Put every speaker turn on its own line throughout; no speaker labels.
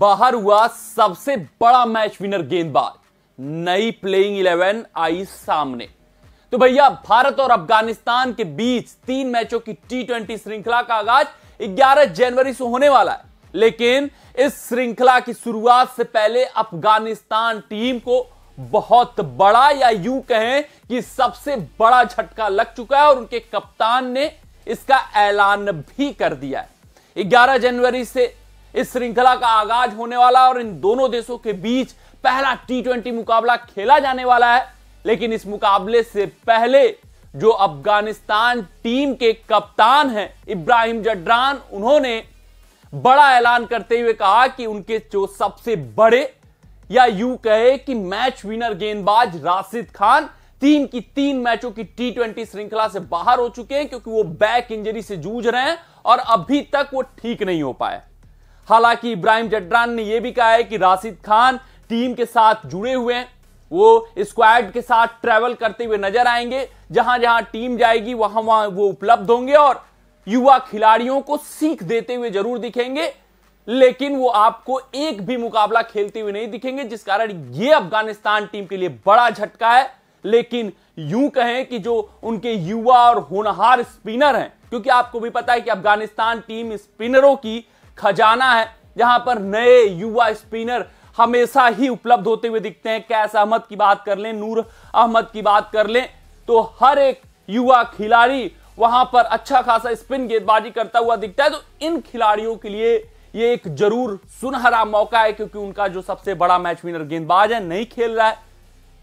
बाहर हुआ सबसे बड़ा मैच विनर गेंदबाज नई प्लेइंग इलेवन आई सामने तो भैया भारत और अफगानिस्तान के बीच तीन मैचों की टी ट्वेंटी श्रृंखला का आगाज 11 जनवरी से होने वाला है लेकिन इस श्रृंखला की शुरुआत से पहले अफगानिस्तान टीम को बहुत बड़ा या यूं कहें कि सबसे बड़ा झटका लग चुका है और उनके कप्तान ने इसका ऐलान भी कर दिया है 11 जनवरी से इस श्रृंखला का आगाज होने वाला और इन दोनों देशों के बीच पहला टी मुकाबला खेला जाने वाला है लेकिन इस मुकाबले से पहले जो अफगानिस्तान टीम के कप्तान हैं इब्राहिम जड्रान उन्होंने बड़ा ऐलान करते हुए कहा कि उनके जो सबसे बड़े या यू कहे कि मैच विनर गेंदबाज राशिद खान तीन की तीन मैचों की टी ट्वेंटी श्रृंखला से बाहर हो चुके हैं क्योंकि वो बैक इंजरी से जूझ रहे हैं और अभी तक वो ठीक नहीं हो पाए हालांकि इब्राहिम जडरान ने यह भी कहा है कि राशिद खान टीम के साथ जुड़े हुए हैं वो स्क्वाड के साथ ट्रैवल करते हुए नजर आएंगे जहां जहां टीम जाएगी वहां वहां वो उपलब्ध होंगे और युवा खिलाड़ियों को सीख देते हुए जरूर दिखेंगे लेकिन वो आपको एक भी मुकाबला खेलते हुए नहीं दिखेंगे जिस कारण ये अफगानिस्तान टीम के लिए बड़ा झटका है लेकिन यूं कहें कि जो उनके युवा और होनहार स्पिनर हैं क्योंकि आपको भी पता है कि अफगानिस्तान टीम स्पिनरों की खजाना है जहां पर नए युवा स्पिनर हमेशा ही उपलब्ध होते हुए दिखते हैं कैस अहमद की बात कर लें नूर अहमद की बात कर लें तो हर एक युवा खिलाड़ी वहां पर अच्छा खासा स्पिन गेंदबाजी करता हुआ दिखता है तो इन खिलाड़ियों के लिए ये एक जरूर सुनहरा मौका है क्योंकि उनका जो सबसे बड़ा मैच विनर गेंदबाज है नहीं खेल रहा है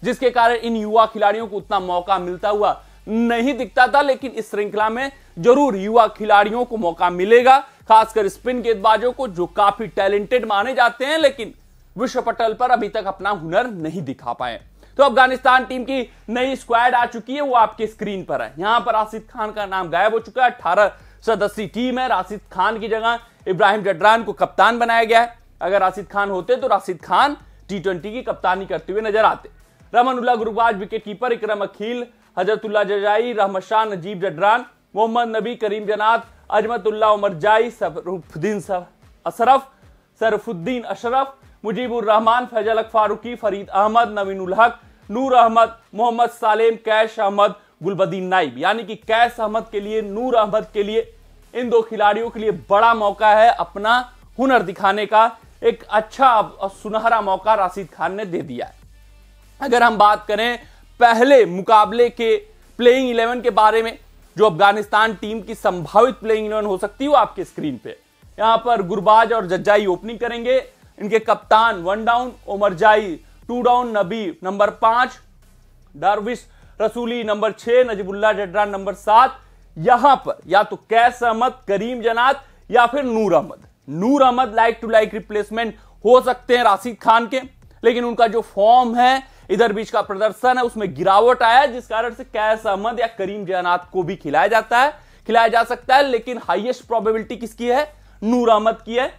जिसके कारण इन युवा खिलाड़ियों को उतना मौका मिलता हुआ नहीं दिखता था लेकिन इस श्रृंखला में जरूर युवा खिलाड़ियों को मौका मिलेगा खासकर स्पिन गेंदबाजों को जो काफी टैलेंटेड माने जाते हैं लेकिन विश्व पटल पर अभी तक अपना हुनर नहीं दिखा पाए तो अफगानिस्तान टीम की नई स्क्वाड आ चुकी है वो आपके स्क्रीन पर है यहां पर राशिद खान का नाम गायब हो चुका है अठारह सदस्यीय टीम है राशिद खान की जगह इब्राहिम जडरान को कप्तान बनाया गया है अगर राशिद खान होते तो राशिद खान टी की कप्तानी करते हुए नजर आते Rahmanullah Gurbaz wicket keeper Ikram Alikhil Hazratullah Zazai Rahmat Shah Najib Zadran Mohammad Nabi Karim जनात Azmatullah जाई सफरुद्दीन अशरफ सरफुद्दीन अशरफ रहमान फैजल फारूकी फरीद अहमद नवीन हक नूर अहमद मोहम्मद सालेम कैश अहमद गुलबद्दीन नाइब यानी कि कैश अहमद के लिए नूर अहमद के लिए इन दो खिलाड़ियों के लिए बड़ा मौका है अपना हुनर दिखाने का एक अच्छा और सुनहरा मौका राशिद खान ने दे दिया है अगर हम बात करें पहले मुकाबले के प्लेइंग इलेवन के बारे में जो अफगानिस्तान टीम की संभावित प्लेइंग इलेवन हो सकती है वो आपके स्क्रीन पे यहां पर गुरबाज और जज्जाई ओपनिंग करेंगे इनके कप्तान one down Omarzai two down Nabi number पांच दारविश रसूली नंबर छह नजीबुल्ला जडरा नंबर सात यहां पर या तो कैस अहमद करीम जनात या फिर Noor Ahmad Noor Ahmad like to like replacement हो सकते हैं राशिद खान के लेकिन उनका जो फॉर्म है इधर बीच का प्रदर्शन है उसमें गिरावट आया जिस कारण से कैस अहमद या करीम जयनाथ को भी खिलाया जाता है खिलाया जा सकता है लेकिन हाईएस्ट प्रोबेबिलिटी किसकी है नूर अहमद की है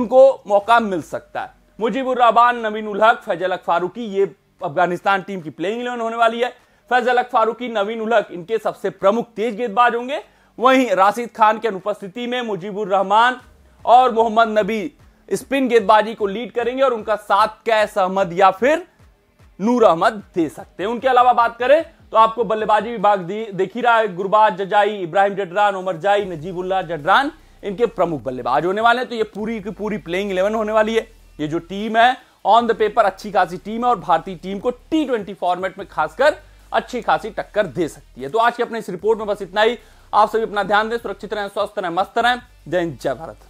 उनको मौका मिल सकता है मुजीबुर रहमान नवीन उल हक फैजल अक फारूकी ये अफगानिस्तान टीम की प्लेइंग इलेवन होने वाली है फैजल अक फारूकी नवीन उल हक इनके सबसे प्रमुख तेज गेंदबाज होंगे वहीं राशिद खान की अनुपस्थिति में मुजीबुर रहमान और मोहम्मद नबी स्पिन गेंदबाजी को लीड करेंगे और उनका साथ कैस अहमद या फिर नूर अहमद दे सकते हैं उनके अलावा बात करें तो आपको बल्लेबाजी विभाग देख ही रहा है गुरबाज जजाई इब्राहिम जडरान उमर जाई नजीबुल्ला जडरान इनके प्रमुख बल्लेबाज होने वाले हैं तो ये पूरी की पूरी प्लेइंग इलेवन होने वाली है ये जो टीम है ऑन द पेपर अच्छी खासी टीम है और भारतीय टीम को टी ट्वेंटी फॉर्मेट में खासकर अच्छी खासी टक्कर दे सकती है तो आज की अपने इस रिपोर्ट में बस इतना ही आप सभी अपना ध्यान दें सुरक्षित रहें स्वस्थ रहें मस्त रहें जय हिंद जय भारत